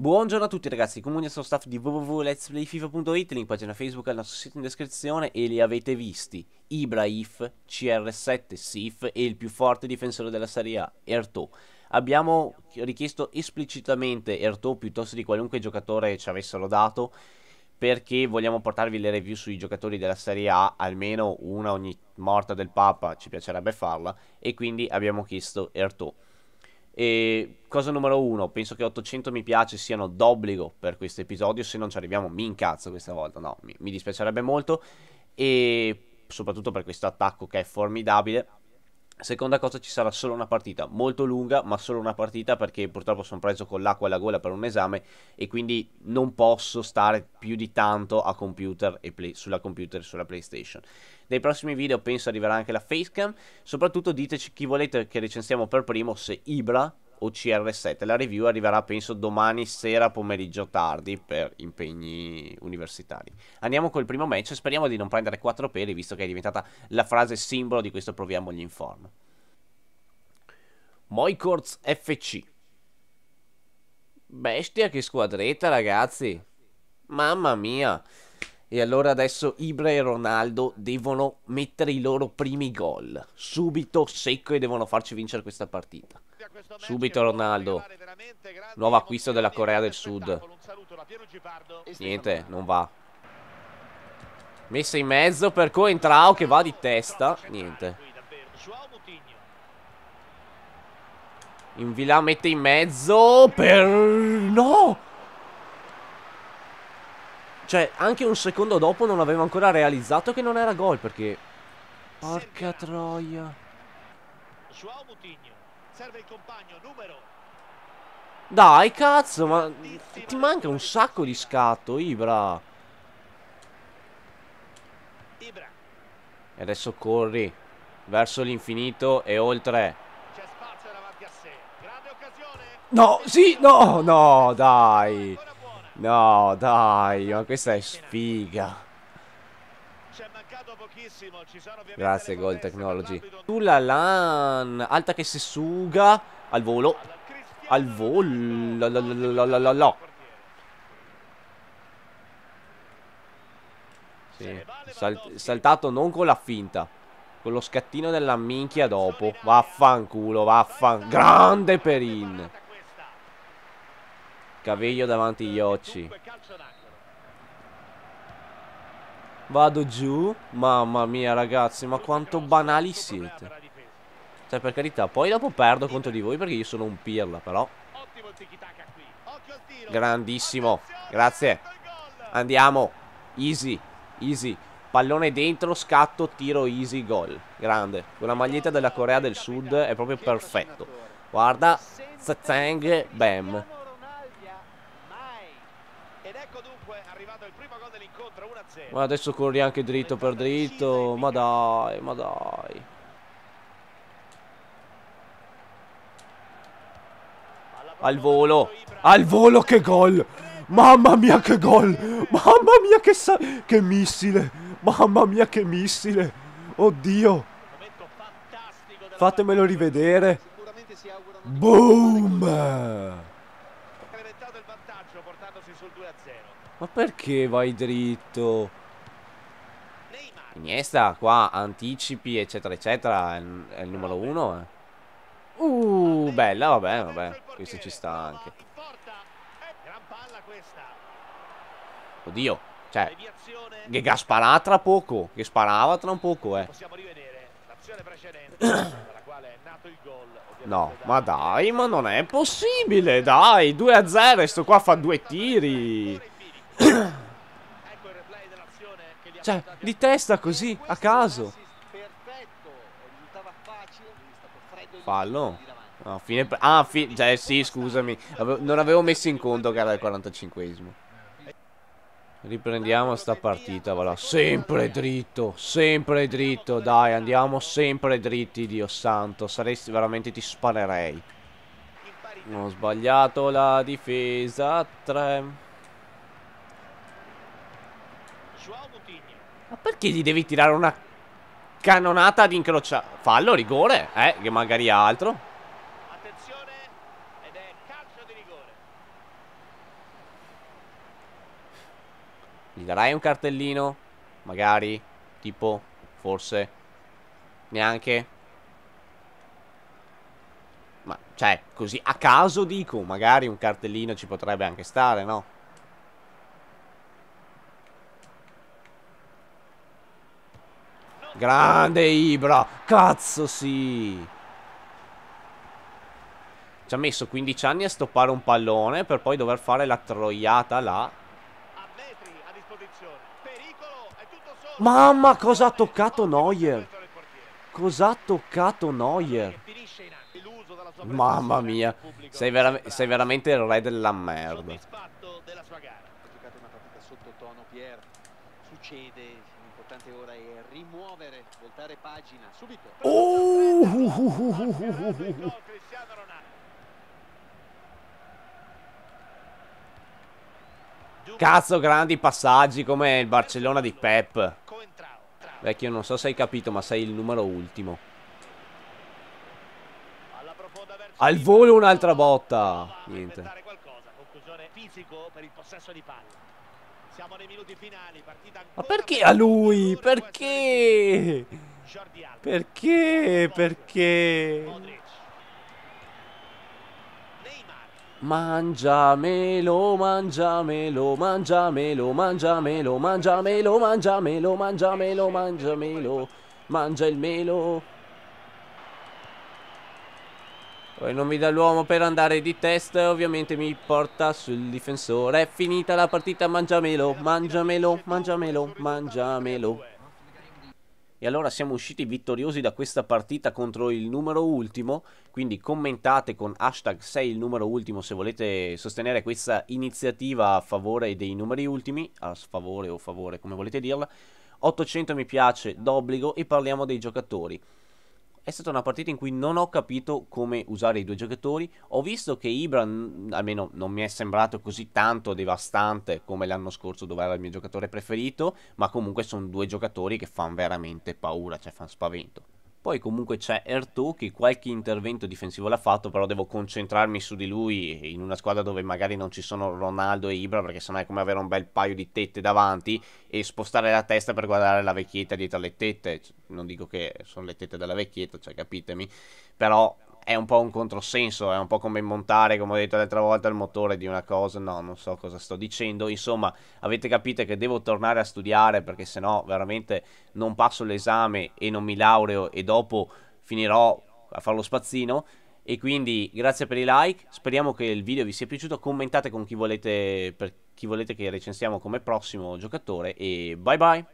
Buongiorno a tutti ragazzi, comuni e sono staff di www.letsplayfifa.it, link pagina Facebook al nostro sito in descrizione e li avete visti Ibraif, CR7, Sif e il più forte difensore della Serie A, Erto. Abbiamo richiesto esplicitamente Erto piuttosto di qualunque giocatore ci avessero dato perché vogliamo portarvi le review sui giocatori della Serie A, almeno una ogni morta del Papa, ci piacerebbe farla, e quindi abbiamo chiesto Erto. E cosa numero uno, penso che 800 mi piace siano d'obbligo per questo episodio, se non ci arriviamo mi incazzo questa volta, no, mi, mi dispiacerebbe molto e soprattutto per questo attacco che è formidabile Seconda cosa, ci sarà solo una partita, molto lunga, ma solo una partita perché purtroppo sono preso con l'acqua alla gola per un esame e quindi non posso stare più di tanto a computer e play, sulla computer e sulla PlayStation. Nei prossimi video penso arriverà anche la facecam, soprattutto diteci chi volete che recensiamo per primo, se Ibra o CR7. La review arriverà penso domani sera pomeriggio tardi per impegni universitari. Andiamo col primo match speriamo di non prendere quattro peli visto che è diventata la frase simbolo di questo proviamo gli inform. Moikorts FC. Bestia che squadretta ragazzi. Mamma mia. E allora adesso Ibra e Ronaldo devono mettere i loro primi gol. Subito, secco e devono farci vincere questa partita. Subito Ronaldo. Nuovo acquisto della Corea del Sud. Niente, non va. Messa in mezzo per Coentrao che va di testa. Niente. In Invila mette in mezzo per... No! Cioè, anche un secondo dopo non avevo ancora realizzato che non era gol, perché... Porca troia. Dai, cazzo, ma... Ti manca un sacco di scatto, Ibra. E adesso corri verso l'infinito e oltre. No, sì, no, no, dai. No, dai, ma questa è sfiga. Grazie Gold Technology. Sulla LAN, alta che si suga al volo. Al volo. Sì. Sal saltato non con la finta. Con lo scattino della minchia dopo. Vaffanculo, vaffan. Grande Perin. Caviglio davanti agli occhi. Vado giù. Mamma mia, ragazzi, ma quanto banali siete. Cioè, per carità, poi dopo perdo contro di voi perché io sono un pirla, però. Grandissimo. Grazie. Andiamo. Easy. Easy. Pallone dentro, scatto, tiro, easy, gol. Grande. Con la maglietta della Corea del Sud è proprio perfetto. Guarda. Zazang. Bam. Ma adesso corri anche dritto per dritto. Ma dai, ma dai. Al volo. Al volo che gol. Mamma mia che gol. Mamma mia che, sa che missile. Mamma mia che missile. Oddio. Fatemelo rivedere. Boom. Ma perché vai dritto? Iniesta qua, anticipi eccetera eccetera, è, il numero uno eh. Uh, bella, vabbè, vabbè, questo ci sta anche. Oddio, cioè, che ha tra poco, che sparava tra un poco eh. No, ma dai, ma non è possibile, dai, 2 0 e sto qua fa due tiri. Ecco cioè, di testa così, a caso. Fallo. No, ah, fine ah, fi cioè, sì, scusami. Avevo non avevo messo in conto che era il 45esimo. Riprendiamo sta partita, voilà. Sempre dritto, sempre dritto. Dai, andiamo sempre dritti, Dio santo. Saresti veramente, ti sparerei. Ho sbagliato la difesa 3. Ma perché gli devi tirare una cannonata ad incrociare? Fallo, rigore, eh, che magari altro. Attenzione, ed è calcio di rigore. Gli darai un cartellino? Magari, tipo, forse, neanche. Ma, cioè, così, a caso dico, magari un cartellino ci potrebbe anche stare, no? Grande Ibra! Cazzo sì! Ci ha messo 15 anni a stoppare un pallone per poi dover fare la troiata là. Mamma, cosa ha toccato Neuer? Cosa ha toccato Neuer? Mamma mia, sei, vera sei veramente il re della merda. Succede L'importante ora è rimuovere, voltare pagina, subito. Oh! Cristiano Ronaldo. Cazzo, grandi passaggi come il Barcellona di Pep. Vecchio, non so se hai capito, ma sei il numero ultimo. Al volo un'altra botta. Niente. Conclusione fisico per il possesso di palla. Siamo nei minuti finali, partita Ma perché a lui? Perché? Perché? Perché? Mangiamelo, mangiamelo, mangiamelo, mangiamelo, mangiamelo, mangiamelo, mangiamelo, mangiamelo, mangiamelo, mangia il melo. Poi non mi dà l'uomo per andare di testa, ovviamente mi porta sul difensore. È finita la partita, mangiamelo, mangiamelo, mangiamelo, mangiamelo. E allora siamo usciti vittoriosi da questa partita contro il numero ultimo, quindi commentate con hashtag 6 il numero ultimo se volete sostenere questa iniziativa a favore dei numeri ultimi, a sfavore o favore come volete dirla. 800 mi piace d'obbligo e parliamo dei giocatori è stata una partita in cui non ho capito come usare i due giocatori. Ho visto che Ibra, almeno non mi è sembrato così tanto devastante come l'anno scorso dove era il mio giocatore preferito, ma comunque sono due giocatori che fanno veramente paura, cioè fanno spavento. Poi comunque c'è Ertu che qualche intervento difensivo l'ha fatto, però devo concentrarmi su di lui in una squadra dove magari non ci sono Ronaldo e Ibra, perché sennò è come avere un bel paio di tette davanti e spostare la testa per guardare la vecchietta dietro le tette. Non dico che sono le tette della vecchietta, cioè capitemi, però è un po' un controsenso, è un po' come montare, come ho detto l'altra volta, il motore di una cosa, no, non so cosa sto dicendo, insomma, avete capito che devo tornare a studiare perché se no veramente non passo l'esame e non mi laureo e dopo finirò a fare lo spazzino. E quindi grazie per i like, speriamo che il video vi sia piaciuto, commentate con chi volete, per chi volete che recensiamo come prossimo giocatore e bye bye!